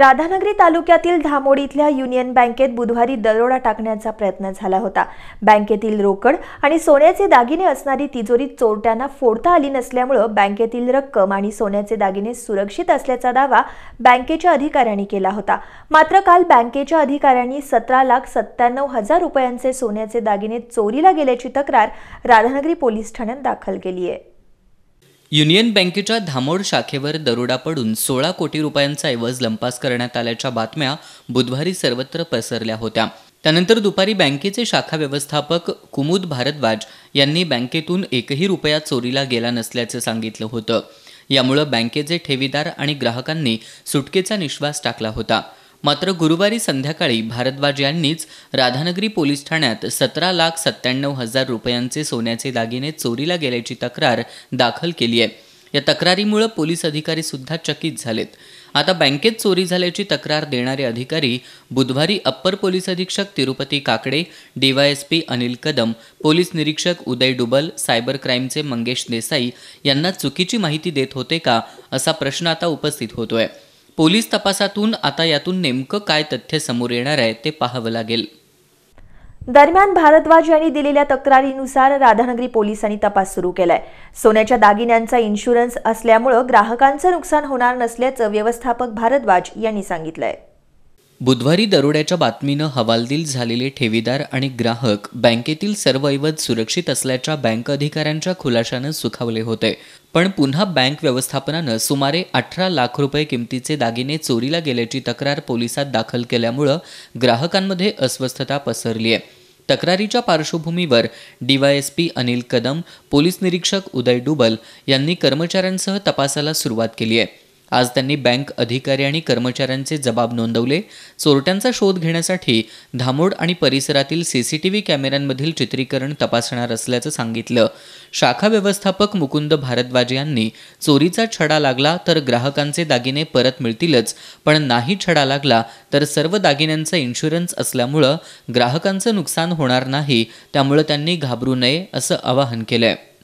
राधानगरी तालुक्यातील धामोडीतल्या इथल्या युनियन बँकेत बुधवारी दरोडा टाकण्याचा प्रयत्न झाला होता बँकेतील रोकड आणि सोन्याचे दागिने असणारी तिजोरी चोरट्यांना फोडता आली नसल्यामुळं बँकेतील रक्कम आणि सोन्याचे दागिने सुरक्षित असल्याचा दावा बँकेच्या अधिकाऱ्यांनी केला होता मात्र काल बँकेच्या अधिकाऱ्यांनी सतरा लाख सत्त्याण्णव हजार रुपयांचे सोन्याचे दागिने चोरीला गेल्याची तक्रार राधानगरी पोलीस ठाण्यात दाखल केली आहे युनियन बँकेच्या धामोड शाखेवर दरोडा पडून सोळा कोटी रुपयांचा ऐवज लंपास करण्यात आल्याच्या बातम्या बुधवारी सर्वत्र पसरल्या होत्या त्यानंतर दुपारी बँकेचे शाखा व्यवस्थापक कुमुद भारद्वाज यांनी बँकेतून एकही रुपया चोरीला गेला नसल्याचं सांगितलं होतं यामुळं बँकेचे ठेवीदार आणि ग्राहकांनी सुटकेचा निश्वास टाकला होता मात्र गुरुवारी संध्याकाळी भारद्वाज यांनीच राधानगरी पोलीस ठाण्यात सतरा लाख सत्त्याण्णव हजार रुपयांचे सोन्याचे दागिने चोरीला गेल्याची तक्रार दाखल केली आहे या तक्रारीमुळे पोलीस अधिकारी सुद्धा चकित झालेत आता बँकेत चोरी झाल्याची तक्रार देणारे अधिकारी बुधवारी अप्पर पोलीस अधीक्षक तिरुपती काकडे डीवायएसपी अनिल कदम पोलीस निरीक्षक उदय डुबल सायबर क्राईमचे मंगेश देसाई यांना चुकीची माहिती देत होते का असा प्रश्न आता उपस्थित होतोय पोलीस तपासातून आता यातून नेमकं काय तथ्य समोर येणार आहे ते पाहावं लागेल दरम्यान भारद्वाज यांनी दिलेल्या तक्रारीनुसार राधानगरी पोलिसांनी तपास सुरू केलाय सोन्याच्या दागिन्यांचा इन्शुरन्स असल्यामुळं ग्राहकांचं नुकसान होणार नसल्याचं व्यवस्थापक भारद्वाज यांनी सांगितलंय बुधवारी दरोड्याच्या बातमीनं हवालदिल झालेले ठेवीदार आणि ग्राहक बँकेतील सर्व ऐवज सुरक्षित असल्याच्या बँक अधिकाऱ्यांच्या खुलाशानं सुखावले होते पण पुन्हा बँक व्यवस्थापनानं सुमारे अठरा लाख रुपये किमतीचे दागिने चोरीला गेल्याची तक्रार पोलिसात दाखल केल्यामुळं ग्राहकांमध्ये अस्वस्थता पसरली आहे तक्रारीच्या पार्श्वभूमीवर डीवायएसपी अनिल कदम पोलीस निरीक्षक उदय डुबल यांनी कर्मचाऱ्यांसह तपासाला सुरुवात केली आहे आज त्यांनी बँक अधिकारी आणि कर्मचाऱ्यांचे जबाब नोंदवले चोरट्यांचा शोध घेण्यासाठी धामोड आणि परिसरातील सीसीटीव्ही कॅमेऱ्यांमधील चित्रीकरण तपासणार असल्याचं सांगितलं शाखा व्यवस्थापक मुकुंद भारद्वाज यांनी चोरीचा छडा लागला तर ग्राहकांचे दागिने परत मिळतीलच पण नाही छडा लागला तर सर्व दागिन्यांचा इन्शुरन्स असल्यामुळं ग्राहकांचं नुकसान होणार नाही त्यामुळं त्यांनी घाबरू नये असं आवाहन केलं